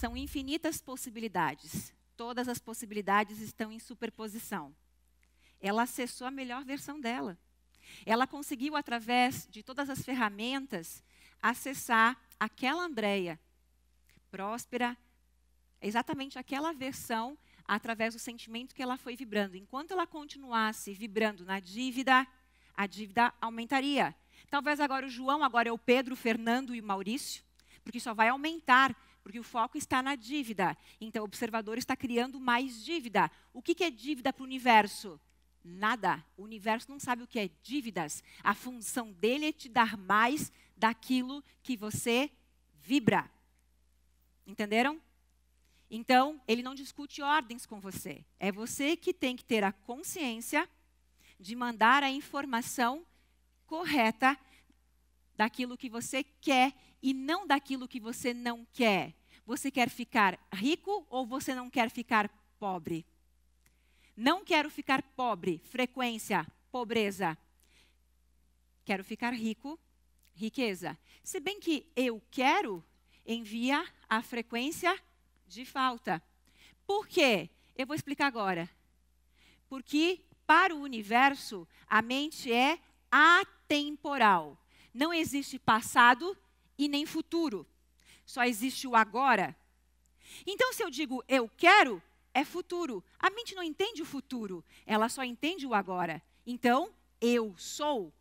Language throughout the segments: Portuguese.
São infinitas possibilidades. Todas as possibilidades estão em superposição. Ela acessou a melhor versão dela. Ela conseguiu, através de todas as ferramentas, acessar aquela Andréia próspera, exatamente aquela versão através do sentimento que ela foi vibrando. Enquanto ela continuasse vibrando na dívida, a dívida aumentaria. Talvez agora o João, agora é o Pedro, o Fernando e o Maurício, porque só vai aumentar porque o foco está na dívida. Então, o observador está criando mais dívida. O que, é dívida para o universo? Nada. O universo não sabe o que é dívidas. A função dele é te dar mais daquilo que você vibra. Entenderam? Então, ele não discute ordens com você. É você que tem que ter a consciência de mandar a informação correta daquilo que você quer e não daquilo que você não quer. Você quer ficar rico ou você não quer ficar pobre? Não quero ficar pobre, frequência, pobreza. Quero ficar rico, riqueza. Se bem que eu quero envia a frequência de falta. Por quê? Eu vou explicar agora. Porque para o universo, a mente é atemporal. Não existe passado e nem futuro. Só existe o agora. Então, se eu digo eu quero, é futuro. A mente não entende o futuro, ela só entende o agora. Então, eu sou.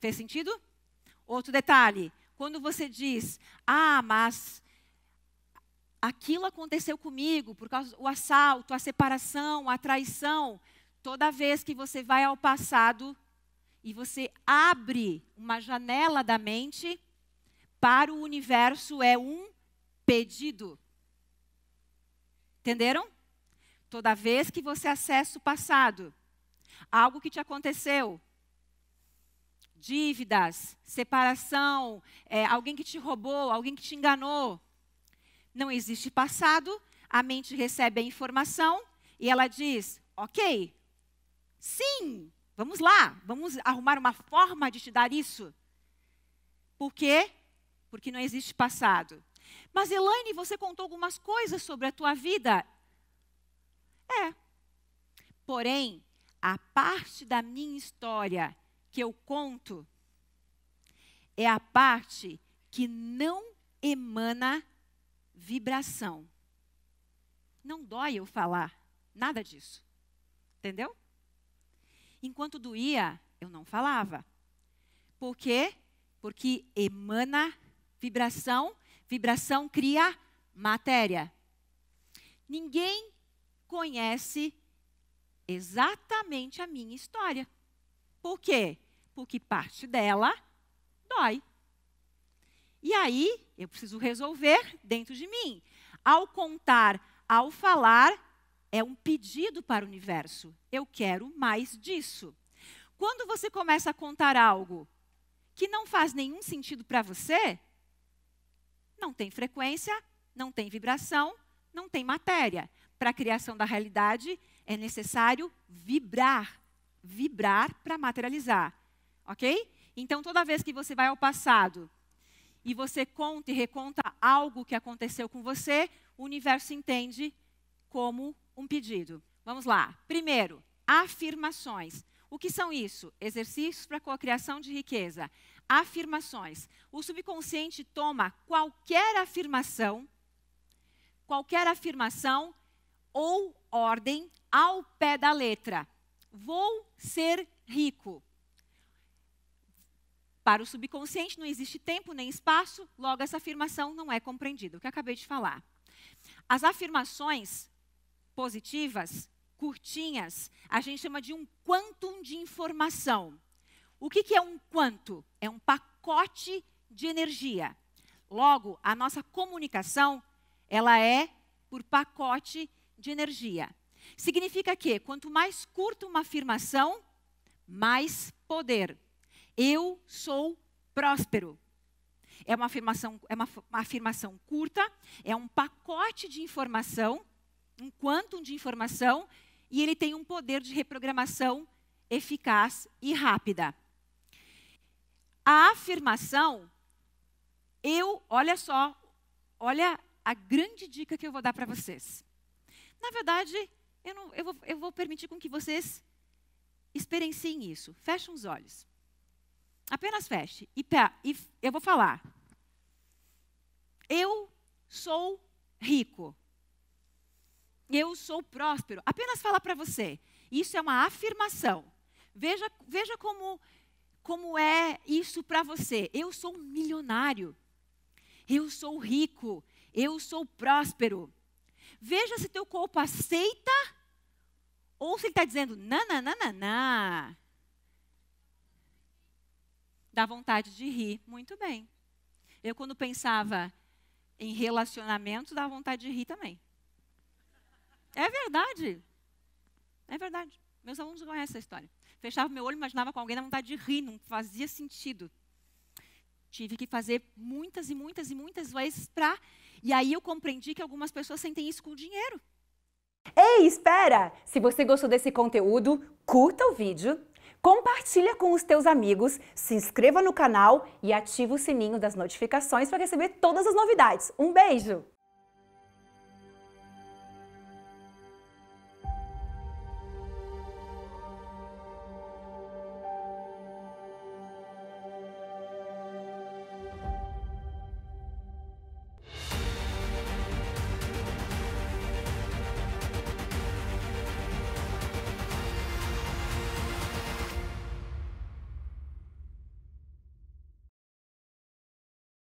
Fez sentido? Outro detalhe: quando você diz, ah, mas aquilo aconteceu comigo por causa do assalto, a separação, a traição, toda vez que você vai ao passado, e você abre uma janela da mente para o universo é um pedido. Entenderam? Toda vez que você acessa o passado, algo que te aconteceu, dívidas, separação, é, alguém que te roubou, alguém que te enganou, não existe passado, a mente recebe a informação e ela diz: ok, sim, Vamos lá, vamos arrumar uma forma de te dar isso. Por quê? Porque não existe passado. Mas Elaine, você contou algumas coisas sobre a tua vida. É. Porém, a parte da minha história que eu conto é a parte que não emana vibração. Não dói eu falar nada disso. Entendeu? Enquanto doía, eu não falava. Por quê? Porque emana vibração, vibração cria matéria. Ninguém conhece exatamente a minha história. Por quê? Porque parte dela dói. E aí, eu preciso resolver dentro de mim. Ao contar, ao falar, é um pedido para o universo. Eu quero mais disso. Quando você começa a contar algo que não faz nenhum sentido para você, não tem frequência, não tem vibração, não tem matéria. Para a criação da realidade é necessário vibrar, vibrar para materializar, ok? Então toda vez que você vai ao passado e você conta e reconta algo que aconteceu com você, o universo entende como um pedido. Vamos lá. Primeiro, afirmações. O que são isso? Exercícios para a cocriação de riqueza. Afirmações. O subconsciente toma qualquer afirmação, qualquer afirmação ou ordem ao pé da letra. Vou ser rico. Para o subconsciente não existe tempo nem espaço, logo essa afirmação não é compreendida, o que acabei de falar. As afirmações positivas, curtinhas, a gente chama de um quantum de informação. O que, que é um quanto? É um pacote de energia. Logo, a nossa comunicação, ela é por pacote de energia. Significa que quanto mais curta uma afirmação, mais poder. Eu sou próspero. É uma afirmação, é uma, uma afirmação curta, é um pacote de informação um quantum de informação e ele tem um poder de reprogramação eficaz e rápida. A afirmação, eu, olha só, olha a grande dica que eu vou dar para vocês. Na verdade, eu, não, eu, vou, eu vou permitir com que vocês experienciem isso. Fechem os olhos. Apenas feche. E, e eu vou falar. Eu sou rico eu sou próspero. Apenas falar para você. Isso é uma afirmação. Veja, veja como, como é isso para você. Eu sou um milionário. Eu sou rico. Eu sou próspero. Veja se teu corpo aceita ou se ele está dizendo nananana. Dá vontade de rir. Muito bem. Eu, quando pensava em relacionamento, dava vontade de rir também. É verdade. É verdade. Meus alunos conhecem essa história. Fechava meu olho, imaginava com alguém na vontade de rir, não fazia sentido. Tive que fazer muitas e muitas e muitas vezes para. E aí eu compreendi que algumas pessoas sentem isso com o dinheiro. Ei, espera! Se você gostou desse conteúdo, curta o vídeo, compartilha com os teus amigos, se inscreva no canal e ativa o sininho das notificações para receber todas as novidades. Um beijo!